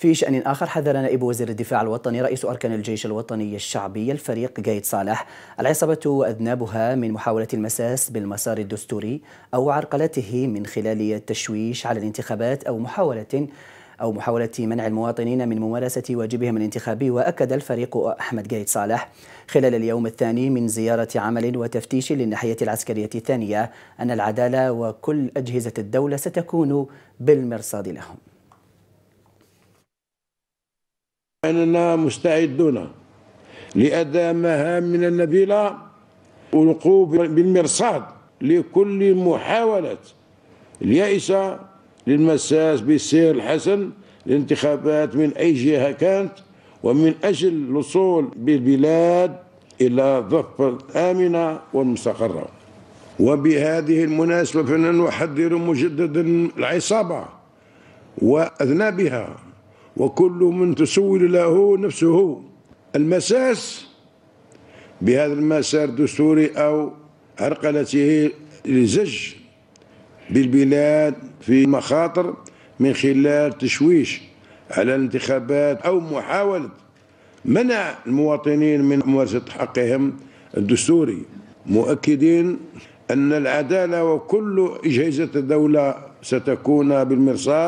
في شأن آخر حذر نائب وزير الدفاع الوطني رئيس أركان الجيش الوطني الشعبي الفريق قايد صالح العصابة وأذنابها من محاولة المساس بالمسار الدستوري أو عرقلته من خلال التشويش على الانتخابات أو محاولة أو محاولة منع المواطنين من ممارسة واجبهم الانتخابي وأكد الفريق أحمد قايد صالح خلال اليوم الثاني من زيارة عمل وتفتيش للناحية العسكرية الثانية أن العدالة وكل أجهزة الدولة ستكون بالمرصاد لهم أننا مستعدون لأداء مهام من النبيلة ونقوم بالمرصاد لكل محاولة اليائسة للمساس بالسير الحسن للانتخابات من أي جهة كانت ومن أجل الوصول بالبلاد إلى ضفة آمنة ومستقرة وبهذه المناسبة فإننا نحذر مجددا العصابة وأذنابها وكل من تسول له نفسه المساس بهذا المسار الدستوري أو عرقلته لزج بالبلاد في مخاطر من خلال تشويش على الانتخابات أو محاولة منع المواطنين من ممارسة حقهم الدستوري مؤكدين أن العدالة وكل أجهزة الدولة ستكون بالمرصاد